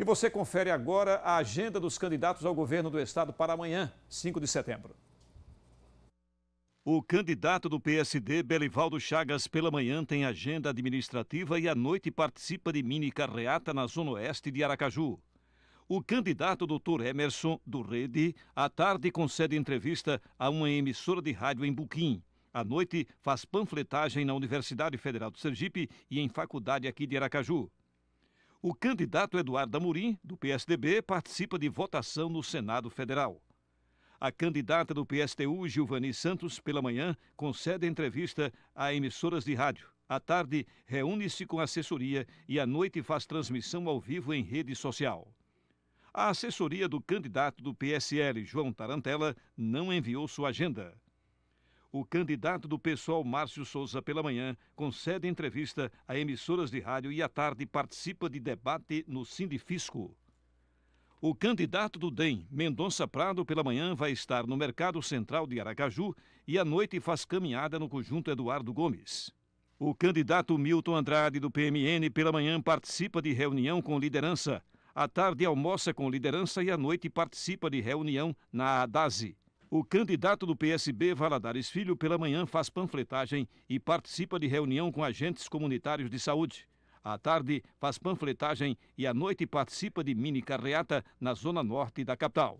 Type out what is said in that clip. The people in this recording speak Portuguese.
E você confere agora a agenda dos candidatos ao governo do estado para amanhã, 5 de setembro. O candidato do PSD, Belivaldo Chagas, pela manhã tem agenda administrativa e à noite participa de mini carreata na zona oeste de Aracaju. O candidato Dr. Emerson, do Rede, à tarde concede entrevista a uma emissora de rádio em Buquim. À noite, faz panfletagem na Universidade Federal do Sergipe e em faculdade aqui de Aracaju. O candidato Eduardo Amorim, do PSDB, participa de votação no Senado Federal. A candidata do PSTU, Gilvani Santos, pela manhã, concede entrevista a emissoras de rádio. À tarde, reúne-se com assessoria e à noite faz transmissão ao vivo em rede social. A assessoria do candidato do PSL, João Tarantella, não enviou sua agenda o candidato do PSOL, Márcio Souza, pela manhã, concede entrevista a emissoras de rádio e à tarde participa de debate no Sindifisco. O candidato do DEM, Mendonça Prado, pela manhã vai estar no Mercado Central de Aracaju e à noite faz caminhada no Conjunto Eduardo Gomes. O candidato Milton Andrade, do PMN, pela manhã participa de reunião com liderança. À tarde almoça com liderança e à noite participa de reunião na ADASE. O candidato do PSB, Valadares Filho, pela manhã faz panfletagem e participa de reunião com agentes comunitários de saúde. À tarde, faz panfletagem e à noite participa de mini carreata na zona norte da capital.